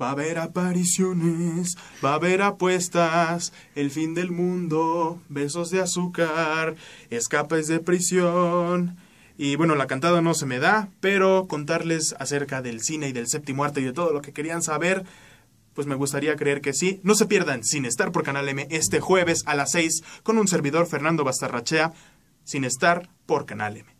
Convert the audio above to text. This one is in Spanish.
Va a haber apariciones, va a haber apuestas, el fin del mundo, besos de azúcar, escapes de prisión. Y bueno, la cantada no se me da, pero contarles acerca del cine y del séptimo arte y de todo lo que querían saber, pues me gustaría creer que sí. No se pierdan Sin Estar por Canal M este jueves a las 6 con un servidor Fernando Bastarrachea, Sin Estar por Canal M.